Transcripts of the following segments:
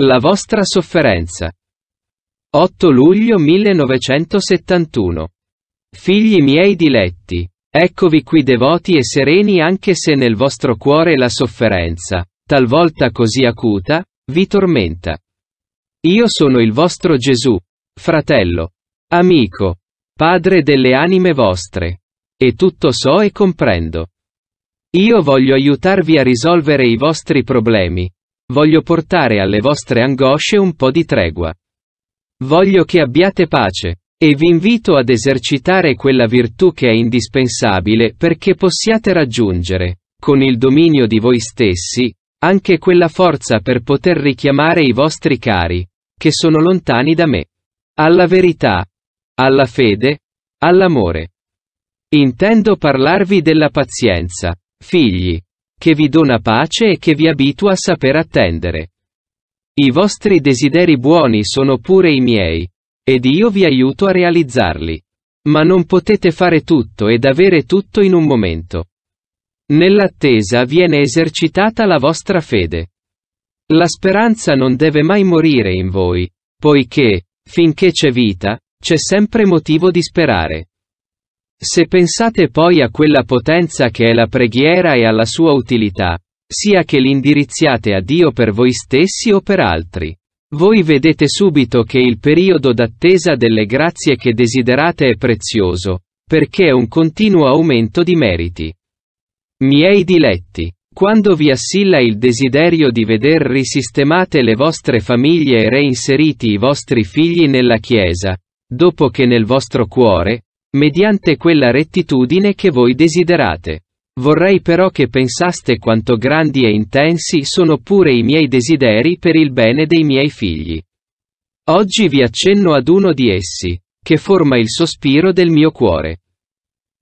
La vostra sofferenza. 8 luglio 1971. Figli miei diletti, eccovi qui devoti e sereni anche se nel vostro cuore la sofferenza, talvolta così acuta, vi tormenta. Io sono il vostro Gesù, fratello, amico, padre delle anime vostre. E tutto so e comprendo. Io voglio aiutarvi a risolvere i vostri problemi, Voglio portare alle vostre angosce un po' di tregua. Voglio che abbiate pace. E vi invito ad esercitare quella virtù che è indispensabile perché possiate raggiungere, con il dominio di voi stessi, anche quella forza per poter richiamare i vostri cari, che sono lontani da me. Alla verità, alla fede, all'amore. Intendo parlarvi della pazienza, figli, che vi dona pace e che vi abitua a saper attendere. I vostri desideri buoni sono pure i miei, ed io vi aiuto a realizzarli. Ma non potete fare tutto ed avere tutto in un momento. Nell'attesa viene esercitata la vostra fede. La speranza non deve mai morire in voi, poiché, finché c'è vita, c'è sempre motivo di sperare. Se pensate poi a quella potenza che è la preghiera e alla sua utilità, sia che l'indirizziate a Dio per voi stessi o per altri, voi vedete subito che il periodo d'attesa delle grazie che desiderate è prezioso, perché è un continuo aumento di meriti. Miei diletti, quando vi assilla il desiderio di veder risistemate le vostre famiglie e reinseriti i vostri figli nella Chiesa, dopo che nel vostro cuore, mediante quella rettitudine che voi desiderate. Vorrei però che pensaste quanto grandi e intensi sono pure i miei desideri per il bene dei miei figli. Oggi vi accenno ad uno di essi, che forma il sospiro del mio cuore.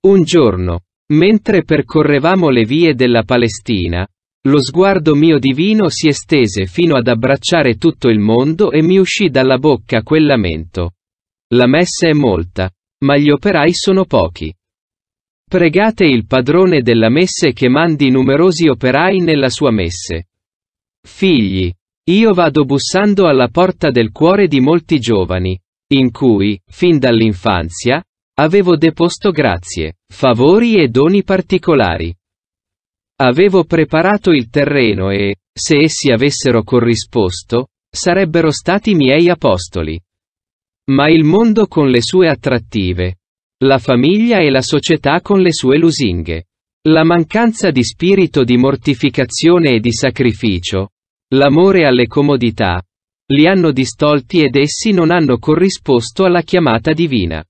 Un giorno, mentre percorrevamo le vie della Palestina, lo sguardo mio divino si estese fino ad abbracciare tutto il mondo e mi uscì dalla bocca quel lamento. La messa è molta, ma gli operai sono pochi. Pregate il padrone della messe che mandi numerosi operai nella sua messe. Figli, io vado bussando alla porta del cuore di molti giovani, in cui, fin dall'infanzia, avevo deposto grazie, favori e doni particolari. Avevo preparato il terreno e, se essi avessero corrisposto, sarebbero stati miei apostoli ma il mondo con le sue attrattive, la famiglia e la società con le sue lusinghe, la mancanza di spirito di mortificazione e di sacrificio, l'amore alle comodità, li hanno distolti ed essi non hanno corrisposto alla chiamata divina.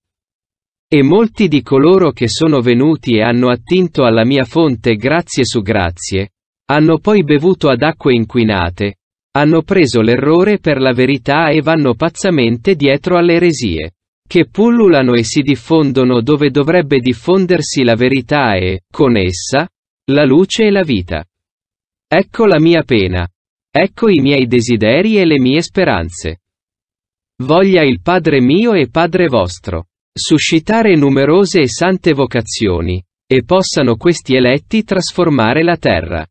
E molti di coloro che sono venuti e hanno attinto alla mia fonte grazie su grazie, hanno poi bevuto ad acque inquinate, hanno preso l'errore per la verità e vanno pazzamente dietro alle eresie, che pullulano e si diffondono dove dovrebbe diffondersi la verità e, con essa, la luce e la vita. Ecco la mia pena. Ecco i miei desideri e le mie speranze. Voglia il Padre mio e Padre vostro suscitare numerose e sante vocazioni, e possano questi eletti trasformare la terra.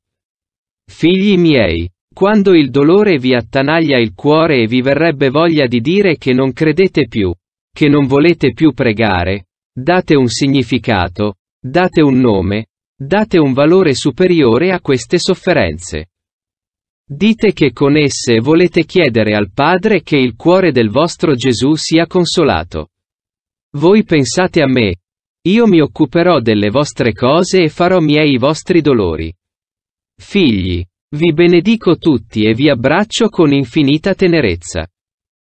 Figli miei, quando il dolore vi attanaglia il cuore e vi verrebbe voglia di dire che non credete più, che non volete più pregare, date un significato, date un nome, date un valore superiore a queste sofferenze. Dite che con esse volete chiedere al Padre che il cuore del vostro Gesù sia consolato. Voi pensate a me, io mi occuperò delle vostre cose e farò miei i vostri dolori. Figli, vi benedico tutti e vi abbraccio con infinita tenerezza.